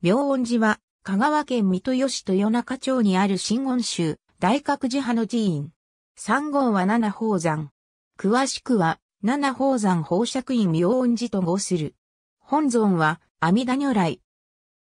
明恩寺は、香川県三豊市豊中町にある新恩宗、大覚寺派の寺院。三号は七宝山。詳しくは、七宝山宝釈院明恩寺と号する。本尊は、阿弥陀如来。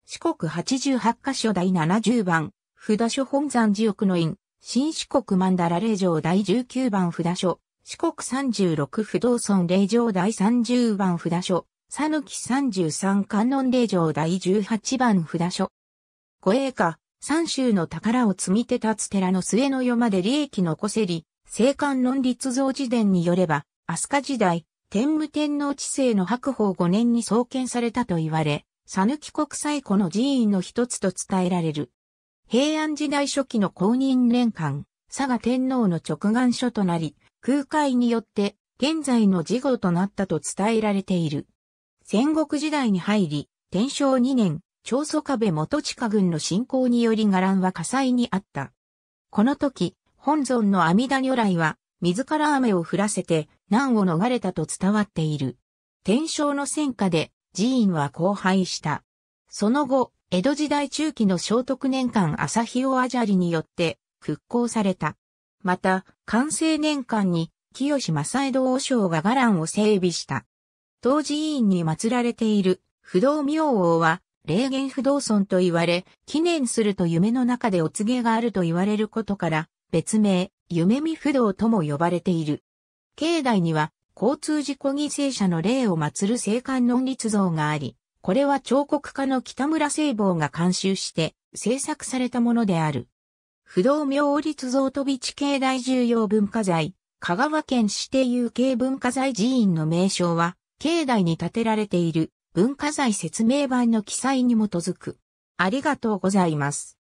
四国八十八箇所第七十番、札所本山寺奥の院、新四国曼荼羅霊場第十九番札所、四国三十六不動尊霊場第三十番札所、さぬき33観音霊場第18番札所。護衛下、三州の宝を積み手立つ寺の末の世まで利益のこせり、聖観音立像寺伝によれば、飛鳥時代、天武天皇治世の白鵬5年に創建されたと言われ、さぬき国際湖の寺院の一つと伝えられる。平安時代初期の公認年間、佐賀天皇の直眼書となり、空海によって現在の事後となったと伝えられている。戦国時代に入り、天正2年、長宗壁元元下軍の侵攻により伽藍は火災にあった。この時、本尊の阿弥陀如来は、自ら雨を降らせて難を逃れたと伝わっている。天正の戦火で寺院は荒廃した。その後、江戸時代中期の聖徳年間朝日をあじゃりによって復興された。また、関西年間に清正江戸王将が伽藍を整備した。当寺委員に祀られている不動明王は、霊源不動尊と言われ、記念すると夢の中でお告げがあると言われることから、別名、夢見不動とも呼ばれている。境内には、交通事故犠牲者の霊を祀る聖観音立像があり、これは彫刻家の北村聖坊が監修して制作されたものである。不動明王立像飛び地境内重要文化財、香川県指定有形文化財寺院の名称は、境内に建てられている文化財説明版の記載に基づく。ありがとうございます。